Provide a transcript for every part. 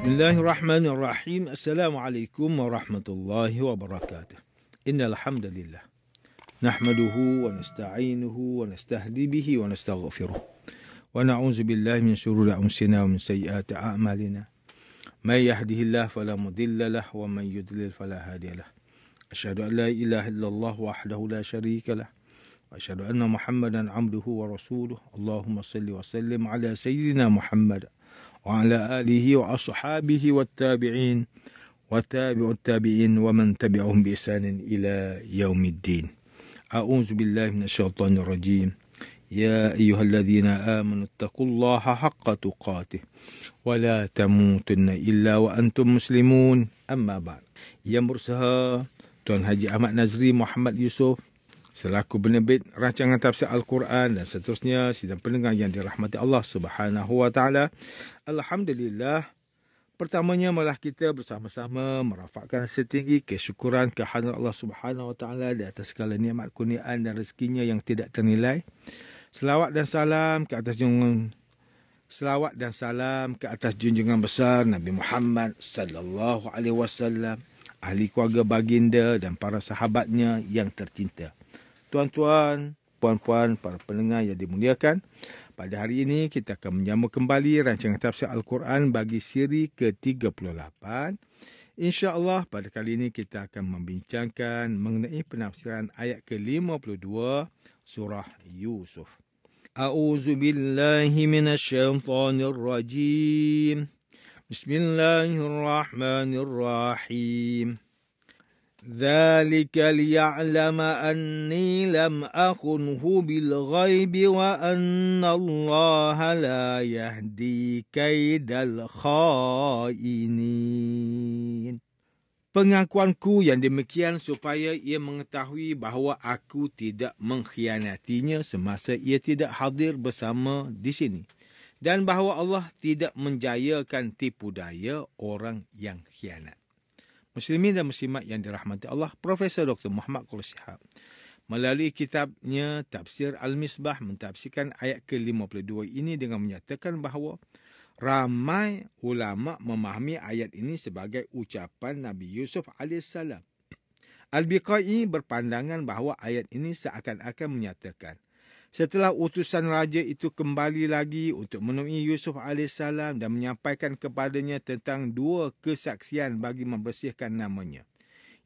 بسم الله الرحمن الرحيم السلام عليكم ورحمة الله وبركاته إن الحمد لله نحمده ونستعينه ونستهدي به ونستغفره ونعوذ بالله من شرور أنفسنا ومن سيئات أعمالنا من يهده الله فلا مضل له ومن يضلل فلا هادي له أشهد أن لا إله إلا الله وحده لا شريك له وأشهد أن محمدا عبده ورسوله اللهم صل وسلم على سيدنا محمد وعلى آله وأصحابه والتابعين وتابع التابعين ومن تبعهم بإحسان إلى يوم الدين أعوذ بالله من الشيطان الرجيم يا أيها الذين آمنوا اتقوا الله حق تقاته ولا تموتن إلا وأنتم مسلمون أما بعد يمرسها تون هجي أحمد نزري محمد يوسف selaku penerbit rancangan tafsir Al-Quran dan seterusnya sidang pendengar yang dirahmati Allah Subhanahu wa taala. Alhamdulillah Pertamanya malah kita bersama-sama merafakkan setinggi kesyukuran kehadiran Allah Subhanahu Wa Taala di atas segala nikmat kurnian dan rezekinya yang tidak ternilai. Selawat dan salam ke atas junjungan selawat dan salam ke atas junjungan besar Nabi Muhammad sallallahu alaihi wasallam ahli keluarga baginda dan para sahabatnya yang tercinta tuan-tuan, puan-puan, para pendengar yang dimuliakan. Pada hari ini kita akan menyama kembali rancangan tafsir Al-Quran bagi siri ke-38. Insya-Allah pada kali ini kita akan membincangkan mengenai penafsiran ayat ke-52 surah Yusuf. A'udzu billahi minasyaitonir rajim. Bismillahirrahmanirrahim. ذلك ليعلم أني لم أخنه بالغيب وأن الله لا يهدي كيد الخائنين Pengakuanku yang demikian supaya ia mengetahui bahawa aku tidak mengkhianatinya semasa ia tidak hadir bersama di sini. Dan bahawa Allah tidak menjayakan tipu daya orang yang khianat. Muslimin dan Muslimat yang dirahmati Allah, Profesor Dr. Muhammad Qul Shihab. Melalui kitabnya Tafsir Al-Misbah mentafsirkan ayat ke-52 ini dengan menyatakan bahawa ramai ulama memahami ayat ini sebagai ucapan Nabi Yusuf AS. Al-Biqai berpandangan bahawa ayat ini seakan-akan menyatakan Setelah utusan raja itu kembali lagi untuk menemui Yusuf AS dan menyampaikan kepadanya tentang dua kesaksian bagi membersihkan namanya.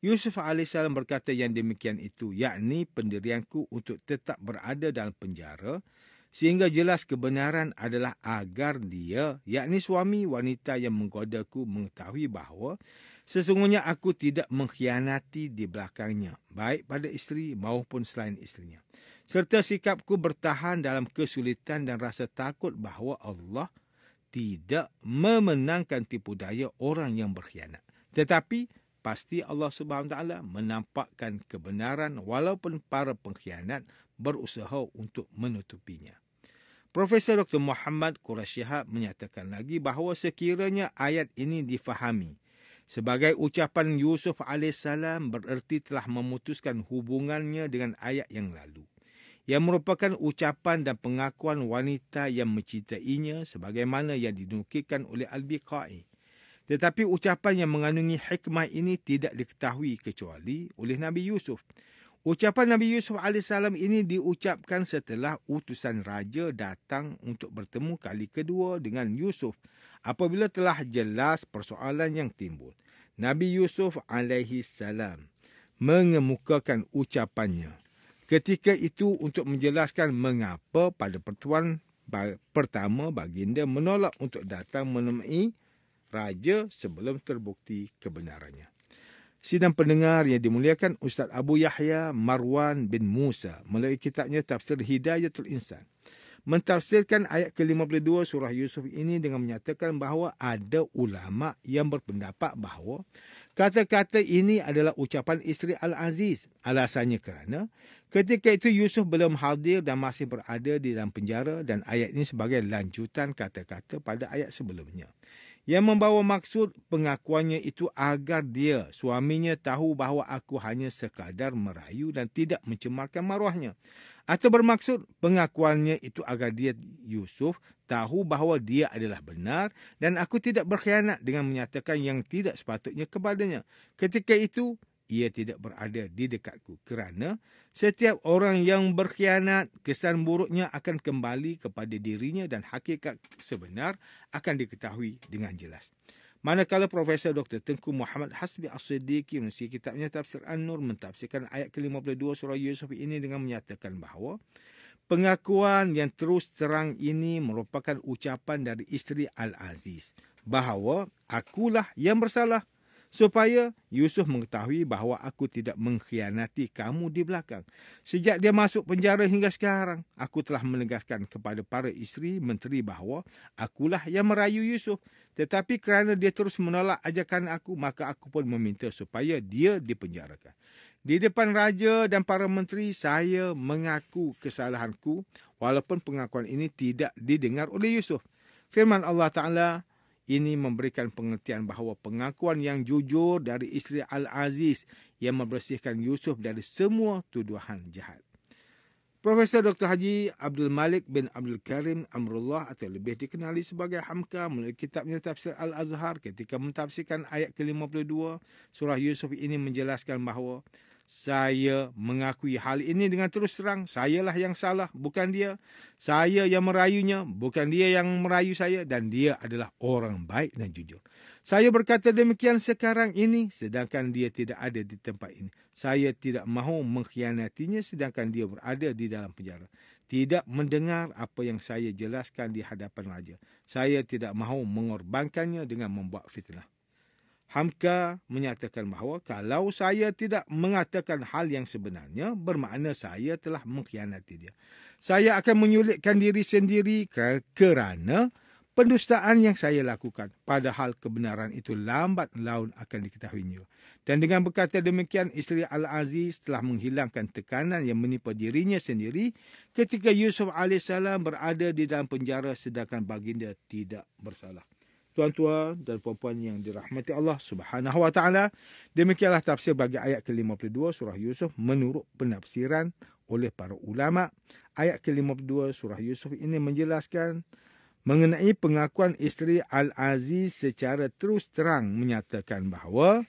Yusuf AS berkata yang demikian itu, yakni pendirianku untuk tetap berada dalam penjara, sehingga jelas kebenaran adalah agar dia, yakni suami wanita yang menggodaku mengetahui bahawa sesungguhnya aku tidak mengkhianati di belakangnya, baik pada isteri maupun selain isterinya.' serta sikapku bertahan dalam kesulitan dan rasa takut bahawa Allah tidak memenangkan tipu daya orang yang berkhianat. Tetapi pasti Allah Subhanahu taala menampakkan kebenaran walaupun para pengkhianat berusaha untuk menutupinya. Profesor Dr. Muhammad Qurashihab menyatakan lagi bahawa sekiranya ayat ini difahami sebagai ucapan Yusuf AS bererti telah memutuskan hubungannya dengan ayat yang lalu yang merupakan ucapan dan pengakuan wanita yang mencintainya sebagaimana yang dinukilkan oleh Al-Biqai. Tetapi ucapan yang mengandungi hikmah ini tidak diketahui kecuali oleh Nabi Yusuf. Ucapan Nabi Yusuf AS ini diucapkan setelah utusan raja datang untuk bertemu kali kedua dengan Yusuf apabila telah jelas persoalan yang timbul. Nabi Yusuf AS mengemukakan ucapannya. Ketika itu untuk menjelaskan mengapa pada pertuan pertama baginda menolak untuk datang menemui raja sebelum terbukti kebenarannya. Sidang pendengar yang dimuliakan Ustaz Abu Yahya Marwan bin Musa melalui kitabnya Tafsir Hidayatul Insan mentafsirkan ayat ke-52 surah Yusuf ini dengan menyatakan bahawa ada ulama yang berpendapat bahawa Kata-kata ini adalah ucapan isteri Al-Aziz. Alasannya kerana ketika itu Yusuf belum hadir dan masih berada di dalam penjara dan ayat ini sebagai lanjutan kata-kata pada ayat sebelumnya yang membawa maksud pengakuannya itu agar dia suaminya tahu bahawa aku hanya sekadar merayu dan tidak mencemarkan maruahnya atau bermaksud pengakuannya itu agar dia Yusuf tahu bahawa dia adalah benar dan aku tidak berkhianat dengan menyatakan yang tidak sepatutnya kepadanya ketika itu ia tidak berada di dekatku kerana setiap orang yang berkhianat kesan buruknya akan kembali kepada dirinya dan hakikat sebenar akan diketahui dengan jelas. Manakala Profesor Dr. Tengku Muhammad Hasbi As-Siddiqi menulis kitabnya Tafsir An-Nur mentafsirkan ayat ke-52 surah Yusuf ini dengan menyatakan bahawa pengakuan yang terus terang ini merupakan ucapan dari isteri Al-Aziz bahawa akulah yang bersalah supaya Yusuf mengetahui bahawa aku tidak mengkhianati kamu di belakang. Sejak dia masuk penjara hingga sekarang, aku telah menegaskan kepada para isteri menteri bahawa akulah yang merayu Yusuf. Tetapi kerana dia terus menolak ajakan aku, maka aku pun meminta supaya dia dipenjarakan. Di depan raja dan para menteri, saya mengaku kesalahanku walaupun pengakuan ini tidak didengar oleh Yusuf. Firman Allah Ta'ala, ini memberikan pengertian bahawa pengakuan yang jujur dari isteri Al-Aziz yang membersihkan Yusuf dari semua tuduhan jahat. Profesor Dr. Haji Abdul Malik bin Abdul Karim Amrullah atau lebih dikenali sebagai Hamka melalui kitabnya Tafsir Al-Azhar ketika mentafsirkan ayat ke-52 surah Yusuf ini menjelaskan bahawa saya mengakui hal ini dengan terus terang. Sayalah yang salah, bukan dia. Saya yang merayunya, bukan dia yang merayu saya. Dan dia adalah orang baik dan jujur. Saya berkata demikian sekarang ini, sedangkan dia tidak ada di tempat ini. Saya tidak mahu mengkhianatinya sedangkan dia berada di dalam penjara. Tidak mendengar apa yang saya jelaskan di hadapan raja. Saya tidak mahu mengorbankannya dengan membuat fitnah. Hamka menyatakan bahawa kalau saya tidak mengatakan hal yang sebenarnya, bermakna saya telah mengkhianati dia. Saya akan menyulitkan diri sendiri kerana pendustaan yang saya lakukan. Padahal kebenaran itu lambat laun akan diketahuinya. Dan dengan berkata demikian, isteri Al-Aziz telah menghilangkan tekanan yang menipu dirinya sendiri ketika Yusuf AS berada di dalam penjara sedangkan baginda tidak bersalah tuan-tuan dan puan-puan yang dirahmati Allah Subhanahu wa taala. Demikianlah tafsir bagi ayat ke-52 surah Yusuf menurut penafsiran oleh para ulama. Ayat ke-52 surah Yusuf ini menjelaskan mengenai pengakuan isteri Al-Aziz secara terus terang menyatakan bahawa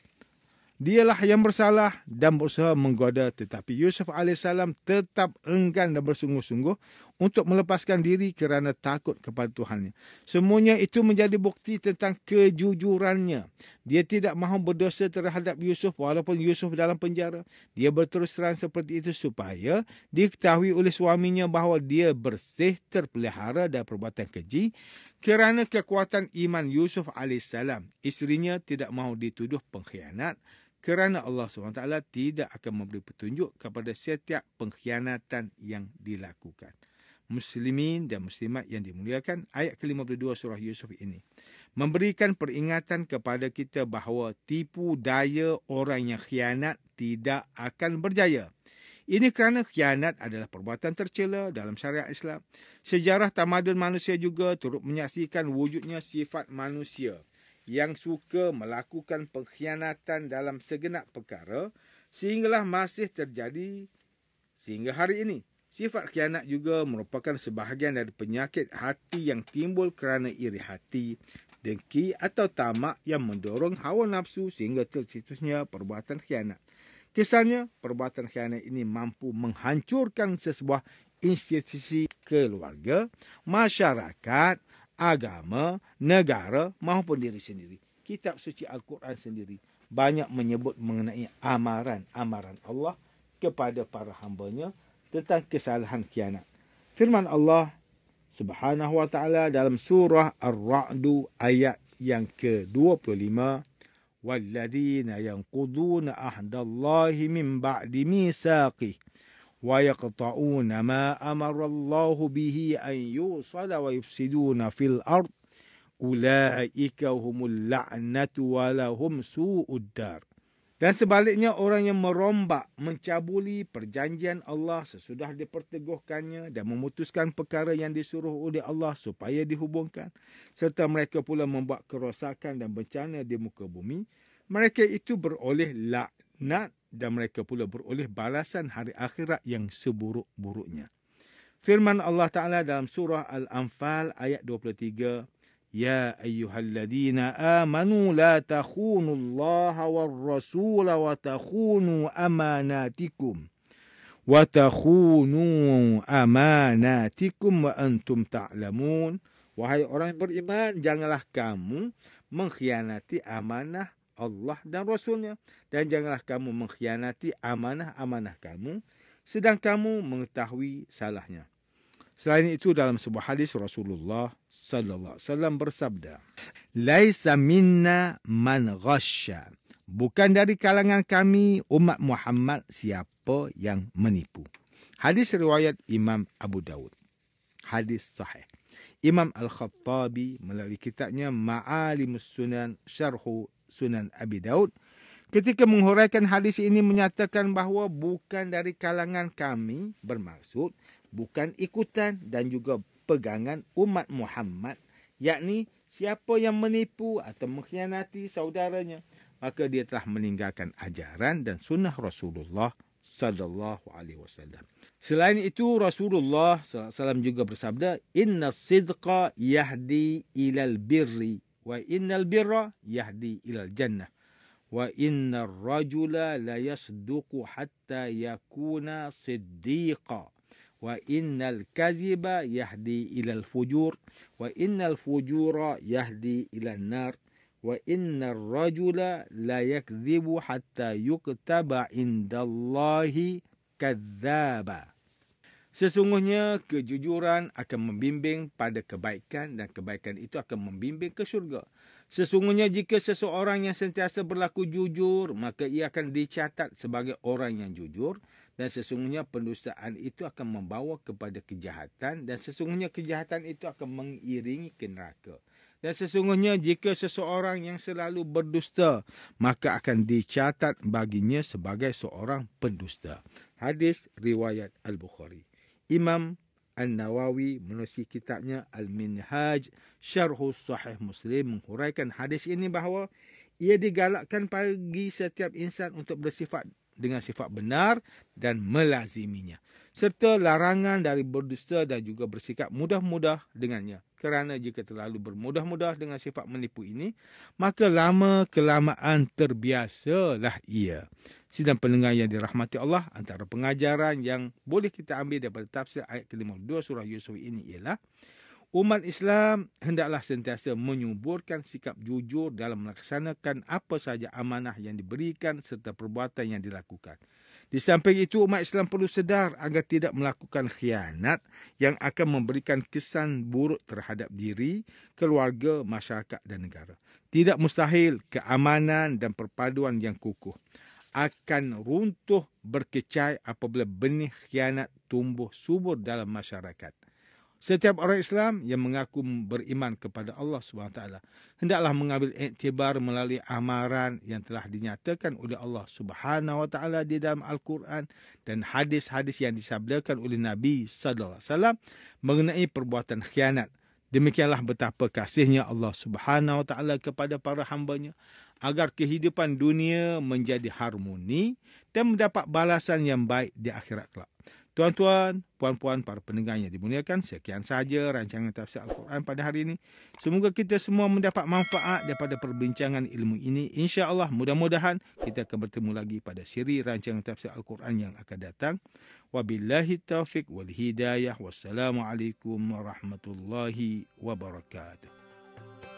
dialah yang bersalah dan berusaha menggoda tetapi Yusuf alaihissalam tetap enggan dan bersungguh-sungguh untuk melepaskan diri kerana takut kepada Tuhannya. Semuanya itu menjadi bukti tentang kejujurannya. Dia tidak mahu berdosa terhadap Yusuf walaupun Yusuf dalam penjara. Dia berterus terang seperti itu supaya diketahui oleh suaminya bahawa dia bersih terpelihara dari perbuatan keji kerana kekuatan iman Yusuf AS. Isterinya tidak mahu dituduh pengkhianat kerana Allah SWT tidak akan memberi petunjuk kepada setiap pengkhianatan yang dilakukan muslimin dan muslimat yang dimuliakan ayat ke-52 surah Yusuf ini memberikan peringatan kepada kita bahawa tipu daya orang yang khianat tidak akan berjaya. Ini kerana khianat adalah perbuatan tercela dalam syariat Islam. Sejarah tamadun manusia juga turut menyaksikan wujudnya sifat manusia yang suka melakukan pengkhianatan dalam segenap perkara sehinggalah masih terjadi sehingga hari ini. Sifat khianat juga merupakan sebahagian dari penyakit hati yang timbul kerana iri hati, dengki atau tamak yang mendorong hawa nafsu sehingga tercetusnya perbuatan khianat. Kesannya, perbuatan khianat ini mampu menghancurkan sesebuah institusi keluarga, masyarakat, agama, negara maupun diri sendiri. Kitab suci Al-Quran sendiri banyak menyebut mengenai amaran-amaran Allah kepada para hambanya tentang kesalahan khianat. Firman Allah Subhanahu wa taala dalam surah Ar-Ra'd ayat yang ke-25 walladzina yanquduna ahdallahi min ba'di misaqi wa yaqta'una ma amara Allahu bihi an yusala wa yufsiduna fil ard ulaika humul la'natu wa lahum dan sebaliknya orang yang merombak, mencabuli perjanjian Allah sesudah diperteguhkannya dan memutuskan perkara yang disuruh oleh Allah supaya dihubungkan. Serta mereka pula membuat kerosakan dan bencana di muka bumi. Mereka itu beroleh laknat dan mereka pula beroleh balasan hari akhirat yang seburuk-buruknya. Firman Allah Ta'ala dalam surah Al-Anfal ayat 23 يا أيها الذين آمنوا لا تخونوا الله والرسول وتخونوا أماناتكم وتخونوا أماناتكم وأنتم تعلمون Wahai orang yang beriman, janganlah kamu mengkhianati amanah Allah dan Rasulnya. Dan janganlah kamu mengkhianati amanah-amanah kamu sedang kamu mengetahui salahnya. Selain itu dalam sebuah hadis Rasulullah sallallahu alaihi wasallam bersabda, "Laisa minna man ghasya." Bukan dari kalangan kami umat Muhammad siapa yang menipu. Hadis riwayat Imam Abu Dawud. Hadis sahih. Imam Al-Khattabi melalui kitabnya Ma'alimus Sunan Syarhu Sunan Abi Dawud, ketika menghuraikan hadis ini menyatakan bahawa bukan dari kalangan kami bermaksud bukan ikutan dan juga pegangan umat Muhammad yakni siapa yang menipu atau mengkhianati saudaranya maka dia telah meninggalkan ajaran dan sunnah Rasulullah sallallahu alaihi wasallam. Selain itu Rasulullah sallallahu juga bersabda inna sidqa yahdi ilal birri wa innal birra yahdi ilal jannah wa innar rajula la yasduqu hatta yakuna siddiqan wa innal kaziba yahdi ilal fujur wa innal fujura yahdi ilal nar wa innal rajula la yakzibu hatta yuktaba indallahi kazzaba Sesungguhnya kejujuran akan membimbing pada kebaikan dan kebaikan itu akan membimbing ke syurga. Sesungguhnya jika seseorang yang sentiasa berlaku jujur, maka ia akan dicatat sebagai orang yang jujur dan sesungguhnya pendustaan itu akan membawa kepada kejahatan dan sesungguhnya kejahatan itu akan mengiringi ke neraka. Dan sesungguhnya jika seseorang yang selalu berdusta maka akan dicatat baginya sebagai seorang pendusta. Hadis riwayat Al-Bukhari. Imam An-Nawawi menulis kitabnya Al-Minhaj Syarhu Sahih Muslim menguraikan hadis ini bahawa ia digalakkan bagi setiap insan untuk bersifat dengan sifat benar dan melaziminya serta larangan dari berdusta dan juga bersikap mudah-mudah dengannya kerana jika terlalu bermudah-mudah dengan sifat menipu ini maka lama kelamaan terbiasalah ia sidang pendengar yang dirahmati Allah antara pengajaran yang boleh kita ambil daripada tafsir ayat ke-52 surah Yusuf ini ialah Umat Islam hendaklah sentiasa menyuburkan sikap jujur dalam melaksanakan apa sahaja amanah yang diberikan serta perbuatan yang dilakukan. Di samping itu, umat Islam perlu sedar agar tidak melakukan khianat yang akan memberikan kesan buruk terhadap diri, keluarga, masyarakat dan negara. Tidak mustahil keamanan dan perpaduan yang kukuh akan runtuh berkecai apabila benih khianat tumbuh subur dalam masyarakat. Setiap orang Islam yang mengaku beriman kepada Allah Subhanahu taala hendaklah mengambil iktibar melalui amaran yang telah dinyatakan oleh Allah Subhanahu wa taala di dalam Al-Quran dan hadis-hadis yang disabdakan oleh Nabi sallallahu alaihi wasallam mengenai perbuatan khianat. Demikianlah betapa kasihnya Allah Subhanahu wa taala kepada para hambanya agar kehidupan dunia menjadi harmoni dan mendapat balasan yang baik di akhirat kelak. Tuan-tuan, puan-puan, para pendengar yang dimuliakan, sekian saja rancangan tafsir Al-Quran pada hari ini. Semoga kita semua mendapat manfaat daripada perbincangan ilmu ini. InsyaAllah, mudah-mudahan kita akan bertemu lagi pada siri rancangan tafsir Al-Quran yang akan datang. Wabillahi taufik wal hidayah. Wassalamualaikum warahmatullahi wabarakatuh.